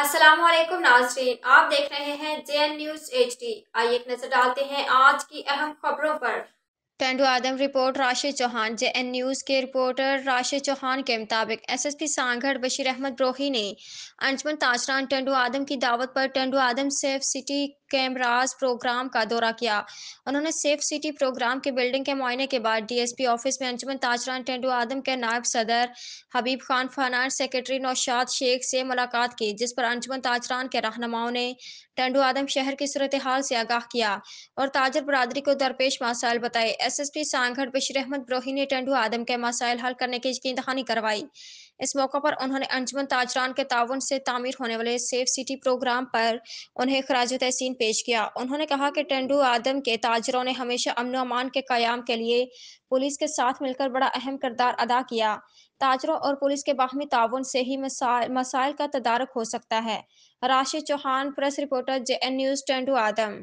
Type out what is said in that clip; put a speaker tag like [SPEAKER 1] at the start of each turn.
[SPEAKER 1] अस्सलाम
[SPEAKER 2] वालेकुम नाजरीन आप देख रहे हैं J N news H D आइए एक नजर डालते हैं आज की अहम खबरों पर
[SPEAKER 1] Tando Adam report Rashid Chauhan J N news के रिपोर्टर राशिद चौहान के मुताबिक S S P Sanghar Bashir Ahmed Brohi ने अंजमन ताजरान टेंडू आदम की दावत पर Tando Adam safe city cameras program का दौरा किया उन्होंने सेफ सिटी प्रोग्राम के बिल्डिंग के मुआयने के बाद डीएसपी ऑफिस में अंजमन ताजरान टेंडू आदम के नायब सदर हबीब खान फनान सेक्रेटरी नौशाद शेख से मुलाकात की जिस पर अंजमन ताजरान के रहनुमाओं ने टेंडू आदम शहर की सूरत हाल से आगाह किया और ताजर बरदरी को दरपेश मसाइल बताए एसएसपी सांगढ़ बशीर अहमद ब्रोही ने टेंडू आदम के मसाइल हल करने की यकीन दहानी करवाई इस मौके पर उन्होंने अंजुमन ताजरान के ताउन से तामीर होने वाले सेफ सिटी प्रोग्राम पर उन्हें खराज तहसीन पेश किया उन्होंने कहा कि टेंडू आदम के ताजरों ने हमेशा अमन अमान के क्याम के लिए पुलिस के साथ मिलकर बड़ा अहम करदार अदा किया ताजरों और पुलिस के बाहमी ताउन से ही मसाइल का तदारक हो सकता है Rashid Chauhan press reporter J N news Tando आदम